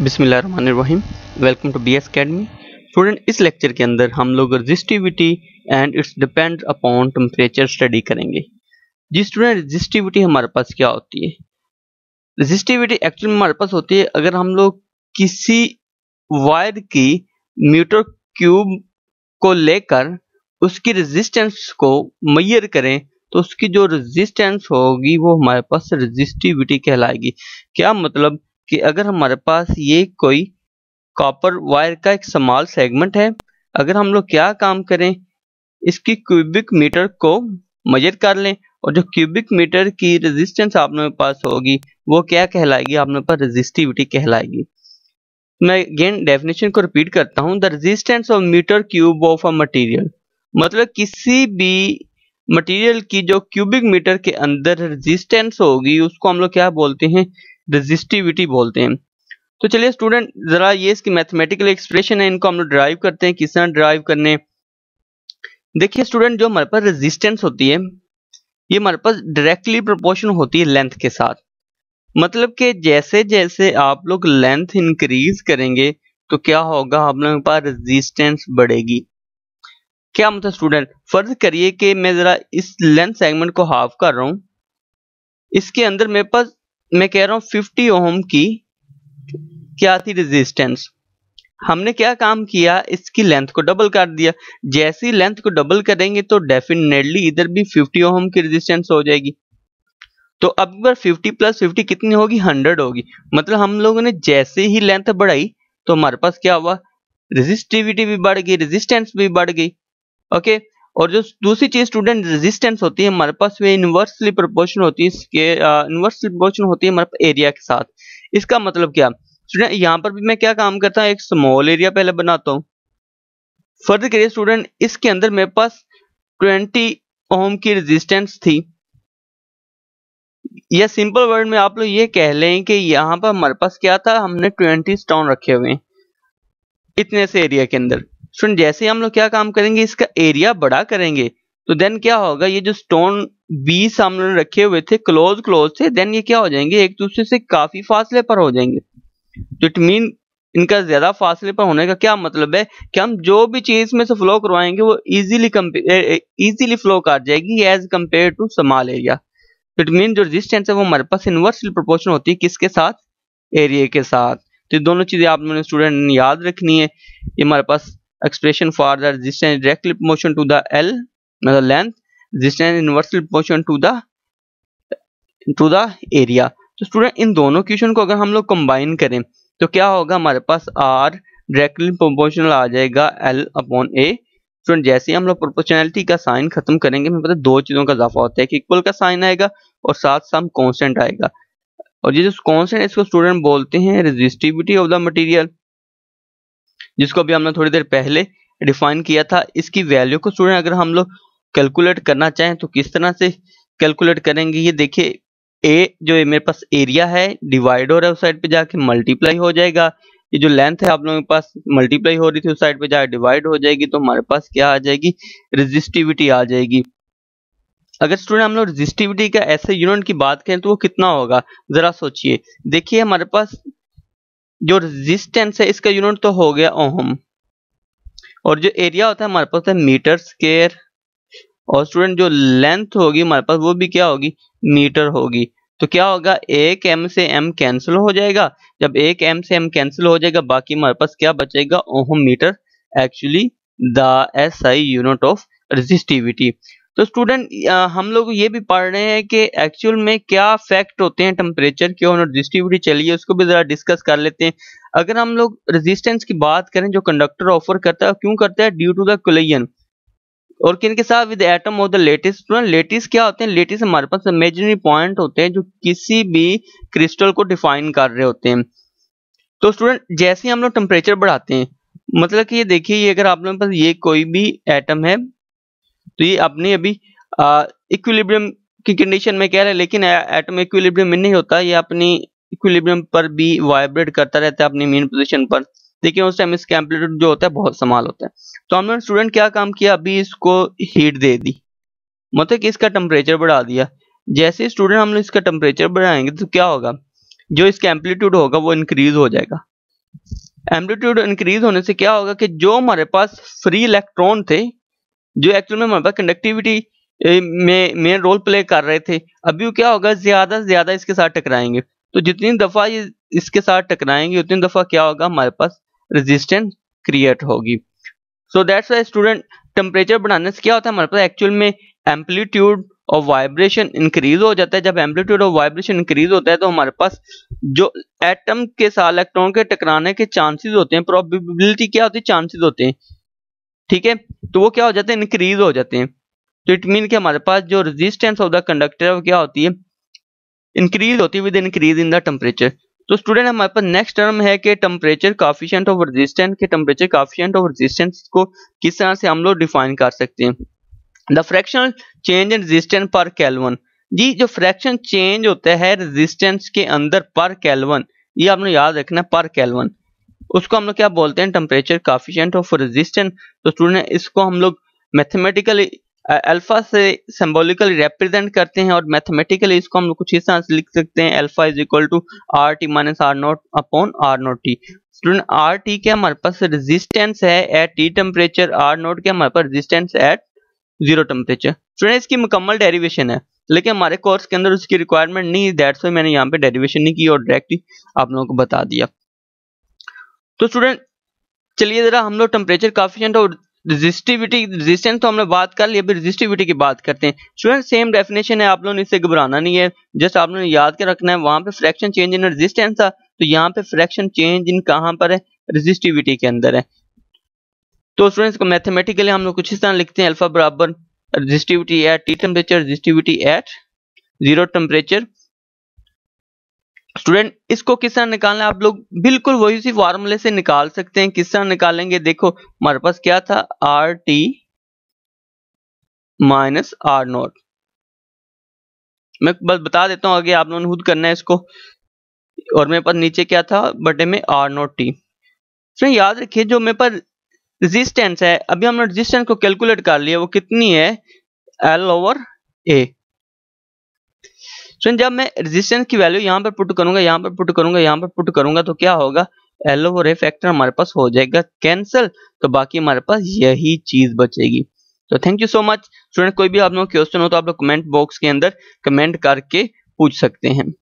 बिसमीम welcome to B S academy student इस lecture के अंदर हम लोग resistivity and it's depend upon temperature study करेंगे जी स्टूडेंट रजिस्टिविटी हमारे पास क्या होती है रजिस्टिविटी एक्चुअल में हमारे पास होती है अगर हम लोग किसी वायर की मीटर क्यूब को लेकर उसकी रजिस्टेंस को मैयर करें तो उसकी जो रजिस्टेंस होगी वो हमारे पास रजिस्टिविटी कहलाएगी क्या मतलब कि अगर हमारे पास ये कोई कॉपर वायर का एक समॉल सेगमेंट है अगर हम लोग क्या काम करें इसकी क्यूबिक मीटर को मजर कर लें और जो क्यूबिक मीटर की रेजिस्टेंस आप लोगों के पास होगी वो क्या कहलाएगी आप लोगों पर रेजिस्टिविटी कहलाएगी मैं अगेन डेफिनेशन को रिपीट करता हूँ the resistance of metre cube of a material मतलब किसी भी मटेरियल की जो क्यूबिक मीटर के अंदर रेजिस्टेंस होगी उसको हम लोग क्या बोलते हैं रेजिस्टिविटी बोलते हैं तो चलिए स्टूडेंट जरा ये इसकी मैथमेटिकल एक्सप्रेशन है इनको हम लोग ड्राइव करते हैं किस तरह ड्राइव करने देखिए स्टूडेंट जो हमारे पास रेजिस्टेंस होती है ये हमारे पास डायरेक्टली प्रोपोर्शन होती है लेंथ के साथ मतलब कि जैसे जैसे आप लोग लेंथ इंक्रीज करेंगे तो क्या होगा आप लोगों के पास रेजिस्टेंस बढ़ेगी क्या मतलब स्टूडेंट फर्ज करिए कि मैं जरा इस लेंथ सेगमेंट को हाफ कर रहा हूं इसके अंदर मेरे पास मैं कह रहा हूं 50 ओम की क्या थी रेजिस्टेंस हमने क्या काम किया इसकी लेंथ को डबल कर दिया जैसी लेंथ को डबल करेंगे तो डेफिनेटली इधर भी 50 ओम की रेजिस्टेंस हो जाएगी तो अब बार 50 प्लस 50 कितनी होगी 100 होगी मतलब हम लोगों ने जैसे ही लेंथ बढ़ाई तो हमारे पास क्या हुआ रेजिस्टिविटी भी बढ़ गई रेजिस्टेंस भी बढ़ गई ओके और जो दूसरी चीज स्टूडेंट रेजिस्टेंस होती है हमारे पास वे इन्वर्सली प्रोपोर्शन होती है इसके इन्वर्सली प्रोपोर्शन होती है हमारे एरिया के साथ इसका मतलब क्या स्टूडेंट यहाँ पर भी मैं क्या काम करता हूँ एक स्मॉल एरिया पहले बनाता हूँ फर्दर करिए स्टूडेंट इसके अंदर मेरे पास ट्वेंटी ओम की रेजिस्टेंस थी या सिंपल वर्ड में आप लोग ये कह लें कि यहाँ पर हमारे पास क्या था हमने ट्वेंटी स्टोन रखे हुए हैं इतने से एरिया के अंदर स्टूडेंट जैसे हम लोग क्या काम करेंगे इसका एरिया बड़ा करेंगे तो देन क्या होगा ये जो स्टोन बीस हम लोग रखे हुए थे क्लोज क्लोज थे देन ये क्या हो जाएंगे एक दूसरे से काफी फासले पर हो जाएंगे तो इट मीन इनका ज्यादा फासले पर होने का क्या मतलब है कि हम जो भी चीज में से फ्लो करवाएंगे वो इजीली इजीली फ्लो कर जाएगी as compare to small area तो इट मीन जो रेजिस्टेंस है वो हमारे पास इन्वर्सली प्रोपोर्शन होती है किसके साथ एरिया के साथ तो दोनों चीजें आप लोगों ने स्टूडेंट याद रखनी है ये हमारे पास expression for the resistance direct lift to the L the length resistance inverse lift to the to the area तो स्टूडेंट इन दोनों क्वेश्चन को अगर हम लोग कंबाइन करें तो क्या होगा हमारे पास आर डायरेक्टली प्रोपोर्शनल आ जाएगा एल अपॉन ए स्टूडेंट जैसे ही हम लोग प्रोपोर्शनैलिटी का साइन खत्म करेंगे हमें पता दो चीज़ों का इजाफा होता है कि इक्वल का साइन आएगा और साथ साथ कॉन्स्टेंट आएगा और ये जो कॉन्स्टेंट इसको स्टूडेंट बोलते हैं रेजिस्टिविटी ऑफ द मटेरियल जिसको अभी हमने थोड़ी देर पहले डिफाइन किया था इसकी वैल्यू को स्टूडेंट अगर हम लोग कैलकुलेट करना चाहें तो किस तरह से कैलकुलेट करेंगे ये देखिए ए जो मेरे पास एरिया है डिवाइड हो रहा है उस साइड पे जाके मल्टीप्लाई हो जाएगा ये जो लेंथ है आप लोगों के पास मल्टीप्लाई हो रही थी उस साइड पे जाए डिवाइड हो जाएगी तो हमारे पास क्या आ जाएगी रेजिस्टिविटी आ जाएगी अगर स्टूडेंट हम लोग रेजिस्टिविटी का ऐसे यूनिट की बात करें तो वो कितना होगा जरा सोचिए देखिए हमारे पास जो रेजिस्टेंस है इसका यूनिट तो हो गया ओहम और जो एरिया होता है हमारे पास है मीटर स्केयर और स्टूडेंट जो लेंथ होगी हमारे पास वो भी क्या होगी मीटर होगी तो क्या होगा एक एम से एम कैंसिल हो जाएगा जब एक एम से एम कैंसिल हो जाएगा बाकी हमारे पास क्या बचेगा ohm metre actually the S I unit of resistivity तो स्टूडेंट हम लोग ये भी पढ़ रहे हैं कि एक्चुअल में क्या फैक्ट होते हैं टेम्परेचर के और डिस्ट्रीब्यूटी चलिए उसको भी ज़रा डिस्कस कर लेते हैं अगर हम लोग रेजिस्टेंस की बात करें जो कंडक्टर ऑफर करता है क्यों करता है ड्यू टू द कोलिजन और किन के साथ with atom of the lattice lattice क्या होते हैं लेटेस्ट हमारे पास इमेजनरी पॉइंट होते हैं जो किसी भी क्रिस्टल को डिफाइन कर रहे होते हैं तो स्टूडेंट जैसे ही हम लोग टेम्परेचर बढ़ाते हैं मतलब कि ये देखिए अगर आप लोगों के पास ये कोई भी एटम है तो ये अपने अभी इक्विलिब्रियम की कंडीशन में कह रहे हैं लेकिन एटम इक्विलिब्रियम में नहीं होता ये अपनी इक्विलिब्रियम पर भी वाइब्रेट करता रहता है अपनी मेन पोजिशन पर देखिए उस टाइम इसका एम्पलीट्यूड जो होता है बहुत समाल होता है तो हमने स्टूडेंट क्या काम किया अभी इसको हीट दे दी मतलब कि इसका टेम्परेचर बढ़ा दिया जैसे स्टूडेंट हम लोग इसका टेम्परेचर बढ़ाएंगे तो क्या होगा जो इसका एम्पलीट्यूड होगा वो इंक्रीज हो जाएगा एम्पलीट्यूड इंक्रीज होने से क्या होगा कि जो हमारे पास फ्री इलेक्ट्रॉन थे जो एक्चुअल में हमारे पास कंडक्टिविटी में मेन रोल प्ले कर रहे थे अभी क्या होगा ज्यादा से ज्यादा इसके साथ टकराएंगे तो जितनी दफा ये इसके साथ टकराएंगे उतनी दफा क्या होगा हमारे पास रेजिस्टेंस क्रिएट होगी so that's why student temperature बढ़ाने से क्या होता है हमारे पास एक्चुअल में एम्पलीट्यूड और वाइब्रेशन इंक्रीज हो जाता है जब एम्पलीट्यूड और वाइब्रेशन इंक्रीज होता है तो हमारे पास जो एटम के साथ इलेक्ट्रॉन के टकराने के चांसेस होते हैं प्रोबेबिलिटी क्या होती है चांसेस होते हैं ठीक है तो वो क्या हो जाते हैं इंक्रीज हो जाते हैं तो इट मीन कि हमारे पास जो रेजिस्टेंस ऑफ द कंडक्टर है वो क्या होती है इंक्रीज होती है with increase in the temperature तो स्टूडेंट हमारे पास नेक्स्ट टर्म है कि टेम्परेचर काफिशेंट ऑफ रेजिस्टेंस के टेम्परेचर काफिशेंट ऑफ रेजिस्टेंस को किस तरह से हम लोग डिफाइन कर सकते हैं the fractional change in resistance per kelvin जी जो फ्रैक्शन चेंज होता है रेजिस्टेंस के अंदर पर कैलवन ये आपने याद रखना पर कैलवन उसको हम लोग क्या बोलते हैं टेम्परेचर काफिशेंट ऑफ रेजिस्टेंट तो स्टूडेंट इसको हम लोग मैथमेटिकली अल्फा से सिम्बोलिकली रिप्रेजेंट करते हैं और मैथमेटिकली इसको हम लोग कुछ इस तरह से लिख सकते हैं alpha is equal to R T minus R naught upon R naught T student R T के हमारे पास रेजिस्टेंस है at T temperature R naught के हमारे पास resistance at zero temperature student इसकी मुकम्मल डेरिवेशन है लेकिन हमारे कोर्स के अंदर उसकी रिक्वायरमेंट नहीं है दैट्स मैंने यहाँ पे डेरिवेशन नहीं की और डायरेक्टली आप लोगों को बता दिया तो स्टूडेंट चलिए जरा हम लोग टेम्परेचर काफिशेंट और रजिस्टिविटी रेजिस्टेंस तो, तो हमने बात कर लिया अभी रजिस्टिविटी की बात करते हैं स्टूडेंट सेम डेफिनेशन है आप लोगों ने इससे घबराना नहीं है जस्ट आप लोगों ने याद के रखना है वहां पे फ्रैक्शन चेंज इन रेजिस्टेंस था तो यहाँ पे फ्रैक्शन चेंज इन कहाँ पर है रजिस्टिविटी के अंदर है तो स्टूडेंट्स को मैथमेटिकली हम लोग कुछ इस तरह लिखते हैं अल्फा बराबर resistivity at T temperature resistivity at zero temperature student इसको किस तरह निकालना आप लोग बिल्कुल वही सी फॉर्मूले से निकाल सकते हैं किस तरह निकालेंगे देखो हमारे पास क्या था R T minus R naught मैं बस बता देता हूं आगे आप लोगों ने खुद करना है इसको और मेरे पास नीचे क्या था बटे में आर नॉट टी फ्रेंड याद रखिए जो मेरे पास रेजिस्टेंस है अभी हमने रेजिस्टेंस को कैलकुलेट कर लिया वो कितनी है एल ओवर ए फ्रेंड जब मैं रेजिस्टेंस की वैल्यू यहाँ पर पुट करूंगा यहाँ पर पुट करूंगा यहाँ पर पुट करूंगा तो क्या होगा एलो और फैक्टर हमारे पास हो जाएगा कैंसिल तो बाकी हमारे पास यही चीज बचेगी तो thank you so much student कोई भी आप लोग क्वेश्चन हो तो आप लोग कमेंट बॉक्स के अंदर कमेंट करके पूछ सकते हैं